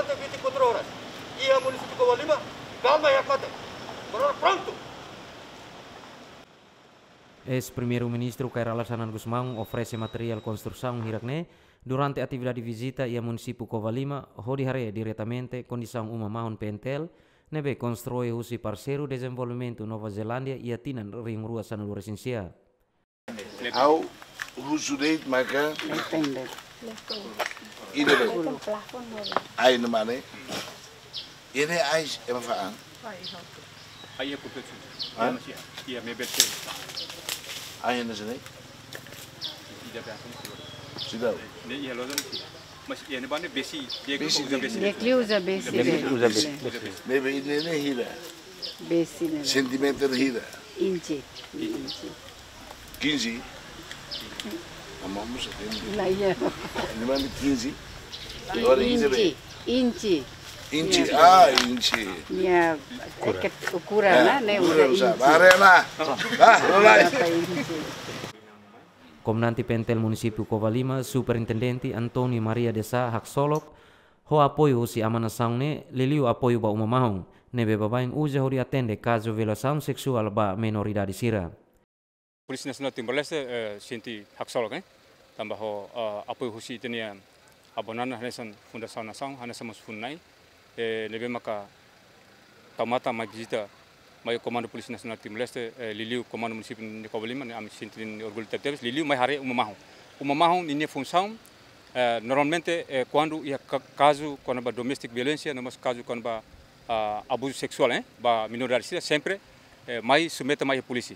Es vite quatro horas. E a município de Lima, calma e Pronto! primeiro ministro Sanan Gusmão oferece material construção hirakne durante a atividade visita ia a município Covalima, hodi hare diretamente condição uma mahon pentel, nebe constrói husi parseru desenvolvimento Nova Zelandia ia tinan ring rua sanulur sinsia. Au, husu deit maka? ine be ai no mane ine ai e mafa é ai e é? ai me bete ai ne jene ida be atun sida ne é lozan ti mas yani bana besi diye uza besi diye uza besi uza besi ne be ine ne hira besi ne sentimento de hira é 15 Tamammış efendim. Hayır. ben bir kinzi. Inci, ah inci. Ya, ukuran lah, ya, ne udah inci. lah. ah, mulai. Komnanti Pentel Kova Kovalima, Superintendenti Antoni Maria Desa Hak Solok, ho apoyo si amana ne liliu apoyo ba umamahong, nebe babaeng uja hori atende atende caso saung seksual ba menoridade sira. Polícia Nacional Timor Leste eh, senti haksol kan eh? tambah ho uh, eh, apoi husi itenia eh, abonan hanesan fundação nação hanesan mas funai eh, lebe maka tomata mai visita mai komando Polisi Nasional Timor Leste eh, liliu comando município de Cobalima né, am senti orgulho tetebes liliu mai hare umamahu umamahu ninia função eh, normalmente eh, quando ia caso quando ba domestic violência namas caso quando ba uh, abuso sexual hein ba minoridade sempre eh, mai submeta mai polícia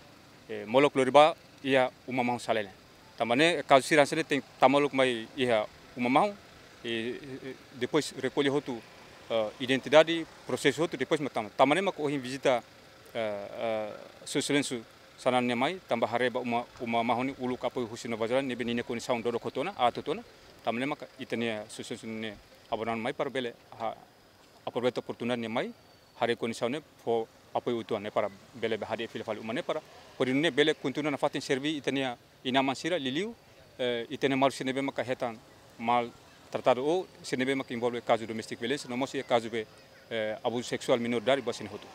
Eh, molok loriba ia uma salele tamane caso siran sele tem tamalok mai ia uma e eh, eh, depois recolhe outro identidade processo hotu depois matama tamane ma ko visita susulensu sananne mai hari ba uma uma mahoni ulu kapo husino bajalan nebe nine koni sound dodo kotona atotona tamane ma itania susulensu ne abonan mai parbele ha aproveita oportunidade mai hari koni sound ne fo apoi utuan ne para bele bahade fil fal umane para porinune bele kuntuna na fatin servi itania inama sira liliu itene mar sinebe maka hetan mal tratado o sinebe maka involve kazu domestic violence no mosi caso be eh, abuso sexual minor dari basin hotu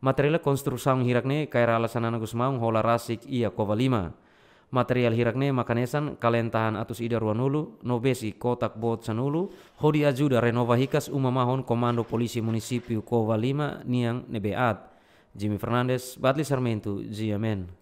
material konstruksang hirakne kaira alasan anagus maung hola rasik ia kova lima material hirakne makanesan kalentahan atus idarwanulu nobesi kotak Bot Sanulu, hodi ajuda renova hikas umamahon komando polisi munisipiu kova lima niang nebeat Jimmy Fernandez Batli Sarmento Ziamen.